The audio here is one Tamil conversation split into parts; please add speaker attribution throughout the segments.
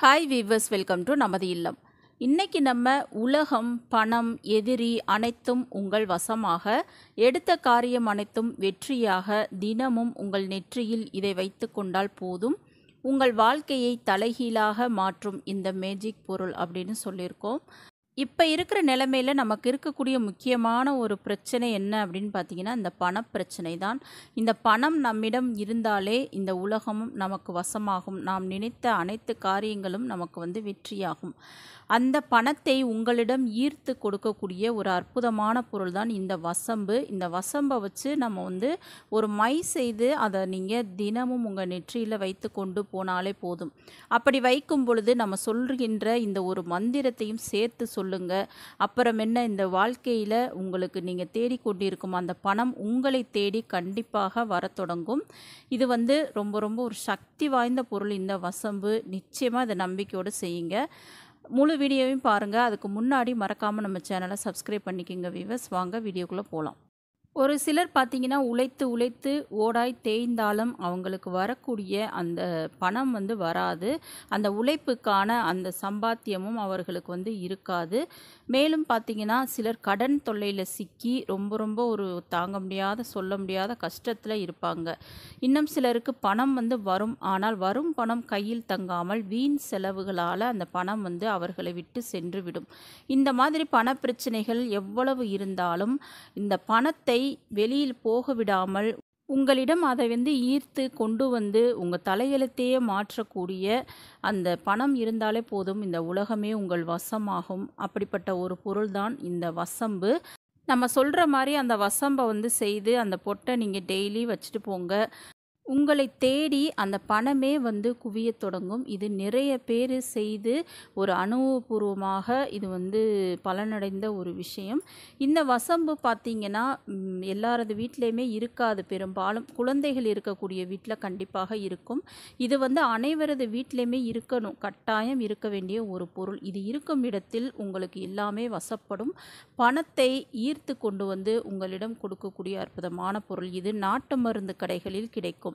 Speaker 1: ஹாய் வீவர்ஸ் வெல்கம் டு நமது இல்லம் இன்றைக்கி நம்ம உலகம் பணம் எதிரி அனைத்தும் உங்கள் வசமாக எடுத்த காரியம் அனைத்தும் வெற்றியாக தினமும் உங்கள் நெற்றியில் இதை வைத்து கொண்டால் போதும் உங்கள் வாழ்க்கையை தலைகீழாக மாற்றும் இந்த மேஜிக் பொருள் அப்படின்னு சொல்லியிருக்கோம் இப்போ இருக்கிற நிலைமையில் நமக்கு இருக்கக்கூடிய முக்கியமான ஒரு பிரச்சனை என்ன அப்படின்னு பார்த்தீங்கன்னா இந்த பணப்பிரச்சனை தான் இந்த பணம் நம்மிடம் இருந்தாலே இந்த உலகமும் நமக்கு வசமாகும் நாம் நினைத்த அனைத்து காரியங்களும் நமக்கு வந்து வெற்றியாகும் அந்த பணத்தை உங்களிடம் ஈர்த்து கொடுக்கக்கூடிய ஒரு அற்புதமான பொருள் தான் இந்த வசம்பு இந்த வசம்பை வச்சு நம்ம வந்து ஒரு மை செய்து அதை நீங்கள் தினமும் உங்கள் நெற்றியில் வைத்து கொண்டு போனாலே போதும் அப்படி வைக்கும் பொழுது நம்ம சொல்கின்ற இந்த ஒரு மந்திரத்தையும் சேர்த்து சொல்லுங்கள் அப்புறம் என்ன இந்த வாழ்க்கையில் உங்களுக்கு நீங்கள் தேடிக்கொண்டிருக்கும் அந்த பணம் உங்களை தேடி கண்டிப்பாக வர தொடங்கும் இது வந்து ரொம்ப ரொம்ப ஒரு சக்தி வாய்ந்த பொருள் இந்த வசம்பு நிச்சயமாக இதை நம்பிக்கையோடு செய்யுங்க முழு வீடியோவையும் பாருங்கள் அதுக்கு முன்னாடி மறக்காமல் நம்ம சேனலை சப்ஸ்கிரைப் பண்ணிக்கோங்க வீவர்ஸ் வாங்க வீடியோக்குள்ளே போகலாம் ஒரு சிலர் பார்த்திங்கன்னா உழைத்து உழைத்து ஓடாய் தேய்ந்தாலும் அவங்களுக்கு வரக்கூடிய அந்த பணம் வந்து வராது அந்த உழைப்புக்கான அந்த சம்பாத்தியமும் அவர்களுக்கு வந்து இருக்காது மேலும் பார்த்திங்கன்னா சிலர் கடன் தொல்லையில் சிக்கி ரொம்ப ரொம்ப ஒரு தாங்க முடியாத சொல்ல முடியாத கஷ்டத்தில் இருப்பாங்க இன்னும் சிலருக்கு பணம் வந்து வரும் ஆனால் வரும் பணம் கையில் தங்காமல் வீண் செலவுகளால் அந்த பணம் வந்து அவர்களை விட்டு சென்றுவிடும் இந்த மாதிரி பண பிரச்சனைகள் எவ்வளவு இருந்தாலும் இந்த பணத்தை வெளியில் போக விடாமல் உங்களிடம் அதை வந்து ஈர்த்து கொண்டு வந்து உங்கள் தலையெழுத்தையே மாற்றக்கூடிய அந்த பணம் இருந்தாலே போதும் இந்த உலகமே உங்கள் வசமாகும் அப்படிப்பட்ட ஒரு பொருள்தான் இந்த வசம்பு நம்ம சொல்கிற மாதிரி அந்த வசம்பை வந்து செய்து அந்த பொட்டை நீங்கள் டெய்லி வச்சுட்டு போங்க உங்களை தேடி அந்த பணமே வந்து குவிய தொடங்கும் இது நிறைய பேர் செய்து ஒரு அனுபவபூர்வமாக இது வந்து பலனடைந்த ஒரு விஷயம் இந்த வசம்பு பார்த்திங்கன்னா எல்லாரது வீட்லேயுமே இருக்காது பெரும்பாலும் குழந்தைகள் இருக்கக்கூடிய வீட்டில் கண்டிப்பாக இருக்கும் இது வந்து அனைவரது வீட்லேயுமே இருக்கணும் கட்டாயம் இருக்க வேண்டிய ஒரு பொருள் இது இருக்கும் இடத்தில் உங்களுக்கு எல்லாமே வசப்படும் பணத்தை ஈர்த்து கொண்டு வந்து உங்களிடம் கொடுக்கக்கூடிய அற்புதமான பொருள் இது நாட்டு மருந்து கடைகளில் கிடைக்கும்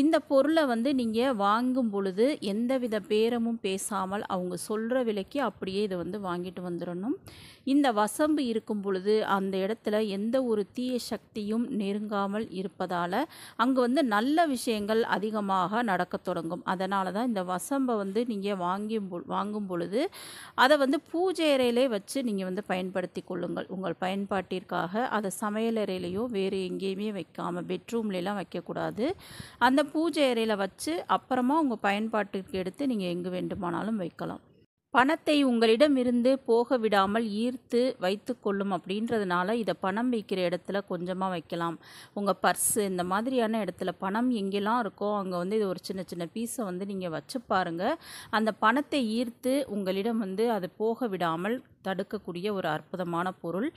Speaker 1: இந்த பொருளை வந்து நீங்கள் வாங்கும் பொழுது எந்தவித பேரமும் பேசாமல் அவங்க சொல்கிற விலைக்கு அப்படியே இதை வந்து வாங்கிட்டு வந்துடணும் இந்த வசம்பு இருக்கும் பொழுது அந்த இடத்துல எந்த ஒரு தீய சக்தியும் நெருங்காமல் இருப்பதால் அங்கே வந்து நல்ல விஷயங்கள் அதிகமாக நடக்க தொடங்கும் அதனால தான் இந்த வசம்பை வந்து நீங்கள் வாங்கி வாங்கும் பொழுது அதை வந்து பூஜை அறையிலே வச்சு நீங்கள் வந்து பயன்படுத்தி கொள்ளுங்கள் உங்கள் பயன்பாட்டிற்காக அதை சமையலறையிலையோ வேறு எங்கேயுமே வைக்காமல் பெட்ரூம்லாம் வைக்கக்கூடாது அந்த பூஜை அறையில் வச்சு அப்புறமா உங்கள் பயன்பாட்டுக்கு எடுத்து நீங்கள் எங்கு வேண்டுமானாலும் வைக்கலாம் பணத்தை உங்களிடம் இருந்து போக விடாமல் ஈர்த்து வைத்து கொள்ளும் அப்படின்றதுனால இதை பணம் வைக்கிற இடத்துல கொஞ்சமாக வைக்கலாம் உங்கள் பர்ஸு இந்த மாதிரியான இடத்துல பணம் எங்கெல்லாம் இருக்கோ அங்கே வந்து இது ஒரு சின்ன சின்ன பீஸை வந்து நீங்கள் வச்சு பாருங்கள் அந்த பணத்தை ஈர்த்து உங்களிடம் வந்து அது போக விடாமல் தடுக்கக்கூடிய ஒரு அற்புதமான பொருள்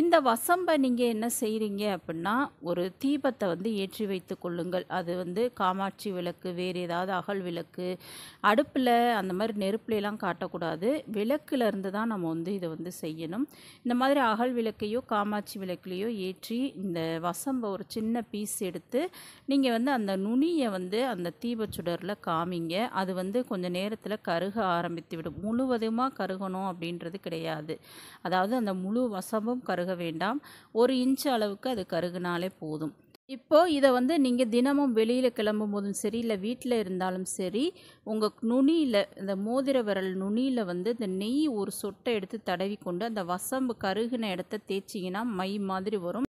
Speaker 1: இந்த வசம்பை நீங்கள் என்ன செய்கிறீங்க அப்படின்னா ஒரு தீபத்தை வந்து ஏற்றி வைத்து கொள்ளுங்கள் அது வந்து காமாட்சி விளக்கு வேறு ஏதாவது அகல் விளக்கு அடுப்பில் அந்த மாதிரி நெருப்புலாம் காட்டக்கூடாது விளக்கில் இருந்து தான் நம்ம வந்து இதை வந்து செய்யணும் இந்த மாதிரி அகல் விளக்கையோ காமாட்சி விளக்குலேயோ ஏற்றி இந்த வசம்பை ஒரு சின்ன பீஸ் எடுத்து நீங்கள் வந்து அந்த நுனியை வந்து அந்த தீபச்சுடரில் காமிங்க அது வந்து கொஞ்சம் நேரத்தில் கருக ஆரம்பித்து விடும் முழுவதுமாக கருகணும் அப்படின்றது கிடையாது கிடையாது அதாவது அந்த முழு வசமும் கருக வேண்டாம் ஒரு இன்ச் அளவுக்கு அது கருகுனாலே போதும் இப்போது இதை வந்து நீங்கள் தினமும் வெளியில் கிளம்பும் போதும் சரி இல்லை வீட்டில் இருந்தாலும் சரி உங்கள் நுனியில் இந்த மோதிர விரல் நுனியில் வந்து இந்த நெய் ஒரு சொட்டை எடுத்து தடவி கொண்டு அந்த வசம்பு கருகின இடத்த தேய்ச்சிங்கன்னா மை மாதிரி வரும்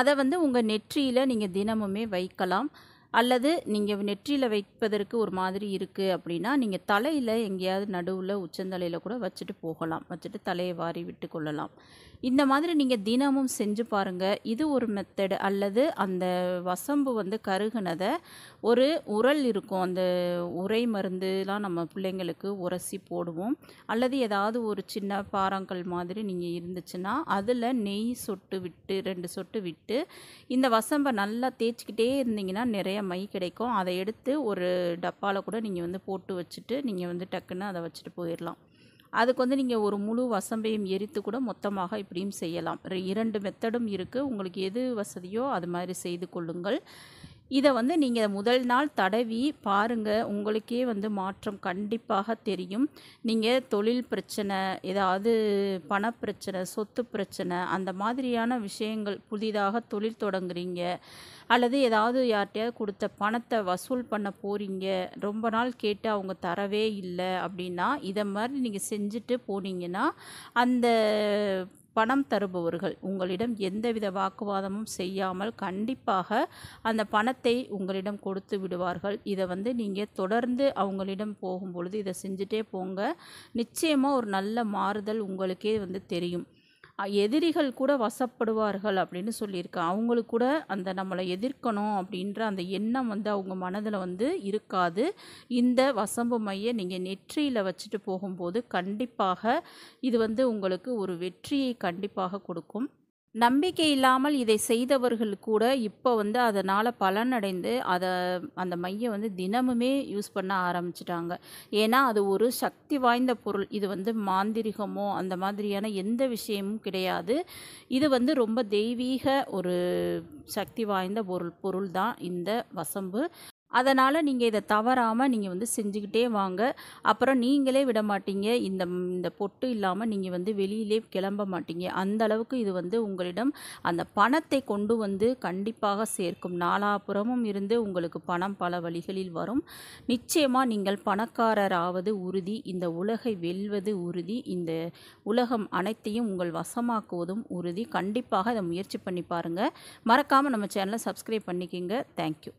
Speaker 1: அதை வந்து உங்கள் நெற்றியில் நீங்கள் தினமுமே வைக்கலாம் அல்லது நீங்கள் நெற்றியில் வைப்பதற்கு ஒரு மாதிரி இருக்குது அப்படின்னா நீங்கள் தலையில் எங்கேயாவது நடுவில் உச்சந்தலையில் கூட வச்சுட்டு போகலாம் வச்சுட்டு தலையை வாரி விட்டு கொள்ளலாம் இந்த மாதிரி நீங்கள் தினமும் செஞ்சு பாருங்கள் இது ஒரு மெத்தடு அல்லது அந்த வசம்பு வந்து கருகுனதை ஒரு உரல் இருக்கும் அந்த உரை மருந்துலாம் நம்ம பிள்ளைங்களுக்கு உரசி போடுவோம் அல்லது ஏதாவது ஒரு சின்ன பாறாங்கல் மாதிரி நீங்கள் இருந்துச்சுன்னா அதில் நெய் சொட்டு விட்டு ரெண்டு சொட்டு விட்டு இந்த வசம்பை நல்லா தேய்ச்சிக்கிட்டே இருந்தீங்கன்னா நிறைய மை கிடைக்கும் அதை எடுத்து ஒரு டப்பாவில் கூட நீங்கள் வந்து போட்டு வச்சுட்டு நீங்கள் வந்து டக்குன்னு அதை வச்சுட்டு போயிடலாம் அதுக்கு வந்து நீங்கள் ஒரு முழு வசம்பையும் எரித்து கூட மொத்தமாக இப்படியும் செய்யலாம் இரண்டு மெத்தடும் இருக்குது உங்களுக்கு எது வசதியோ அது மாதிரி செய்து கொள்ளுங்கள் இதை வந்து நீங்கள் முதல் நாள் தடவி பாருங்கள் உங்களுக்கே வந்து மாற்றம் கண்டிப்பாக தெரியும் நீங்கள் தொழில் பிரச்சனை ஏதாவது பணப்பிரச்சனை சொத்து பிரச்சனை அந்த மாதிரியான விஷயங்கள் புதிதாக தொழில் தொடங்குறீங்க அல்லது ஏதாவது யார்கிட்டயாவது கொடுத்த பணத்தை வசூல் பண்ண போகிறீங்க ரொம்ப நாள் கேட்டு அவங்க தரவே இல்லை அப்படின்னா இதை மாதிரி நீங்கள் செஞ்சுட்டு போனீங்கன்னா அந்த பணம் தருபவர்கள் உங்களிடம் எந்தவித வாக்குவாதமும் செய்யாமல் கண்டிப்பாக அந்த பணத்தை உங்களிடம் கொடுத்து விடுவார்கள் இதை வந்து நீங்கள் தொடர்ந்து அவங்களிடம் போகும்பொழுது இதை செஞ்சுட்டே போங்க நிச்சயமாக ஒரு நல்ல மாறுதல் உங்களுக்கே வந்து தெரியும் எதிரிகள் கூட வசப்படுவார்கள் அப்படின்னு சொல்லியிருக்கு அவங்களுக்கு கூட அந்த நம்மளை எதிர்க்கணும் அப்படின்ற அந்த எண்ணம் வந்து அவங்க மனதில் வந்து இருக்காது இந்த வசம்பு மைய நீங்கள் நெற்றியில் வச்சுட்டு போகும்போது கண்டிப்பாக இது வந்து உங்களுக்கு ஒரு வெற்றியை கண்டிப்பாக கொடுக்கும் நம்பிக்கை இல்லாமல் இதை செய்தவர்கள் கூட இப்போ வந்து அதனால் பலனடைந்து அதை அந்த மையை வந்து தினமுமே யூஸ் பண்ண ஆரம்பிச்சிட்டாங்க ஏன்னா அது ஒரு சக்தி வாய்ந்த பொருள் இது வந்து மாந்திரிகமோ அந்த மாதிரியான எந்த விஷயமும் கிடையாது இது வந்து ரொம்ப தெய்வீக ஒரு சக்தி வாய்ந்த பொருள் பொருள் தான் இந்த வசம்பு அதனால் நீங்கள் இதை தவறாமல் நீங்கள் வந்து செஞ்சுக்கிட்டே வாங்க அப்புறம் நீங்களே விட மாட்டீங்க இந்த இந்த பொட்டு இல்லாமல் நீங்கள் வந்து வெளியிலே கிளம்ப மாட்டீங்க அந்த அளவுக்கு இது வந்து உங்களிடம் அந்த பணத்தை கொண்டு வந்து கண்டிப்பாக சேர்க்கும் நாலாபுறமும் இருந்து உங்களுக்கு பணம் பல வழிகளில் வரும் நிச்சயமாக நீங்கள் பணக்காரர் ஆவது உறுதி இந்த உலகை வெல்வது உறுதி இந்த உலகம் அனைத்தையும் உங்கள் வசமாக்குவதும் உறுதி கண்டிப்பாக அதை முயற்சி பண்ணி பாருங்கள் மறக்காமல் நம்ம சேனலை சப்ஸ்கிரைப் பண்ணிக்கிங்க தேங்க்யூ